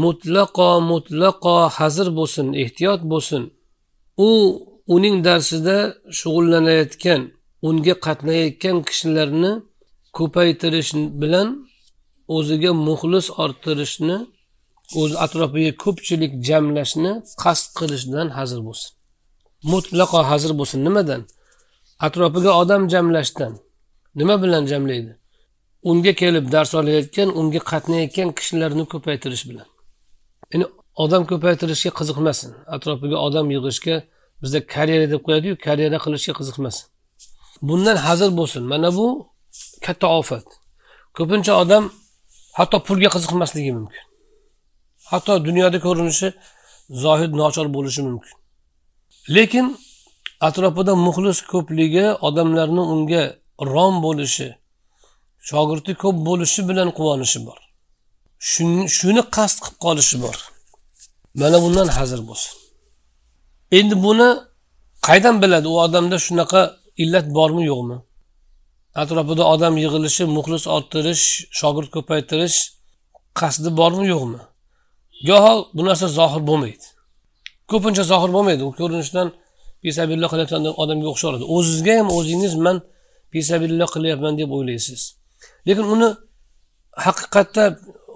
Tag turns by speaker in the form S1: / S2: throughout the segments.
S1: mutlaqo mutlaqo hazir bo'lsin ehtiyot bo'lsin u uning darsida shug'ullanayotgan unga qatnayotgan kishilarni ko'paytirish bilan o'ziga muxlis orttirishni o'z atrofiga ko'pchilik jamlashni qasd qilishdan hazir bo'lsin mutlaqo hazir bo'lsin nimadan atrofiga odam jamlashdan nima bilan jamlaydi unga kelib dars olayotgan unga qatnayotgan kishilarni ko'paytirish bilan endi odam ko'paytirishga qiziqmasin atrofiga odam yig'ishga bizda karyera deb qo'yadiyu karyera qilishga qiziqmasin bundan hazir bo'lsin mana bu katta ofat ko'pincha odam hatto pulga qiziqmasligi mumkin hatto dunyoda ko'rinishi zohid nochor bo'lishi mumkin lekin atrofida muxlis ko'pligi odamlarni unga rom bo'lishi shogirdi ko'p bo'lishi bilan quvonishi bor shuni qasd qilib qolishi bor mana bundan hazir bo'lsin endi buni qaydan biladi u odamda shunaqa illat bormi yo'qmi atrofida odam yig'ilishi muxlis orttirish shogird ko'paytirish qasdi bormi yo'qmi goho bu narsa zohir bo'lmaydi ko'pincha zohir bo'lmaydi u ko'rinishidan pesabilloh qilayotgan odamga o'xshab o'zizga ham o'zingiz man pesabilloh qilyapman deb o'ylaysiz lekin uni haqiqatda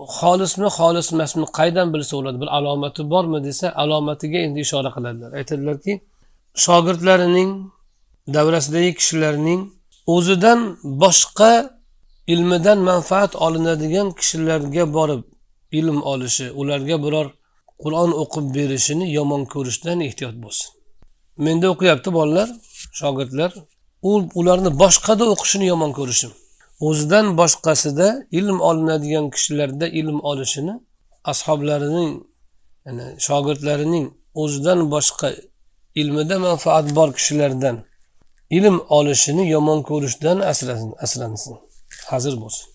S1: xolismi xolis emasmi qaydan bilsa bo'ladi bir alomati bormi desa alomatiga endi ishora qiladilar aytadilarki shogirdlarining davrasidagi kishilarning o'zidan boshqa ilmidan manfaat olinadigan kishilarga borib ilm olishi ularga biror qur'on o'qib berishini yomon ko'rishdan ehtiyot bo'lsin menda o'qiyapti bolalar shogirdlar u ularni boshqada o'qishini yomon ko'rishim o'zidan boshqasida ilm olinadigan kishilarda ilm olishini ashoblarining ya'ni shogirdlarining o'zidan boshqa ilmida manfaat bor kishilardan ilm olishini yomon ko'rishdan asrasin asransin hazir bo'lsin